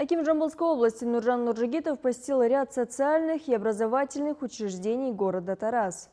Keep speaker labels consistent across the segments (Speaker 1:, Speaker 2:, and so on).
Speaker 1: Аким Жамбулской области Нуржан Нуржигитов посетил ряд социальных и образовательных учреждений города Тарас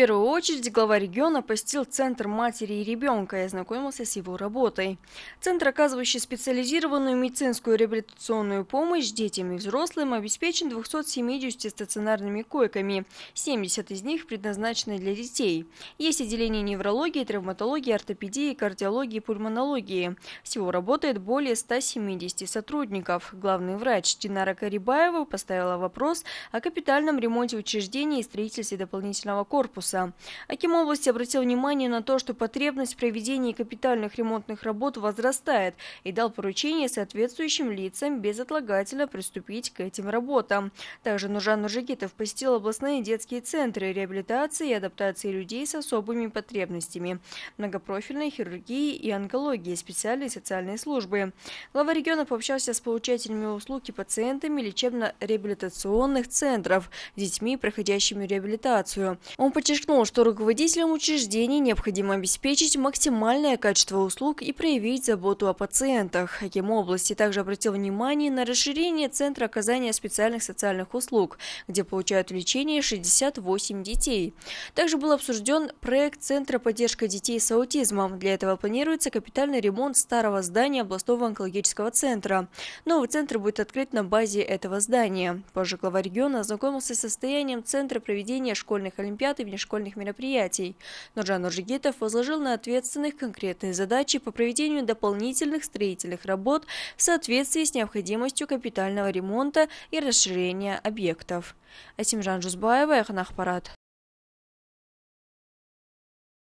Speaker 1: первую очередь глава региона посетил Центр матери и ребенка и ознакомился с его работой. Центр, оказывающий специализированную медицинскую реабилитационную помощь детям и взрослым, обеспечен 270 стационарными койками, 70 из них предназначены для детей. Есть отделение неврологии, травматологии, ортопедии, кардиологии, пульмонологии. Всего работает более 170 сотрудников. Главный врач Динара Карибаева поставила вопрос о капитальном ремонте учреждений и строительстве дополнительного корпуса ресурса. Аким области обратил внимание на то, что потребность в проведении капитальных ремонтных работ возрастает и дал поручение соответствующим лицам безотлагательно приступить к этим работам. Также Нуржан Нуржигитов посетил областные детские центры реабилитации и адаптации людей с особыми потребностями, многопрофильной хирургии и онкологии, специальные социальные службы. Глава региона пообщался с получателями услуг и пациентами лечебно-реабилитационных центров, детьми, проходящими реабилитацию. Он подчеркнул, что руководителям учреждений необходимо обеспечить максимальное качество услуг и проявить заботу о пациентах. Хаким области также обратил внимание на расширение Центра оказания специальных социальных услуг, где получают лечение 68 детей. Также был обсужден проект Центра поддержки детей с аутизмом. Для этого планируется капитальный ремонт старого здания областного онкологического центра. Новый центр будет открыт на базе этого здания. Позже глава региона ознакомился с состоянием Центра проведения школьных олимпиад и школьных мероприятий. Нуржан Нуржигитов возложил на ответственных конкретные задачи по проведению дополнительных строительных работ в соответствии с необходимостью капитального ремонта и расширения объектов. Асимжан Жузбаева, Эхнах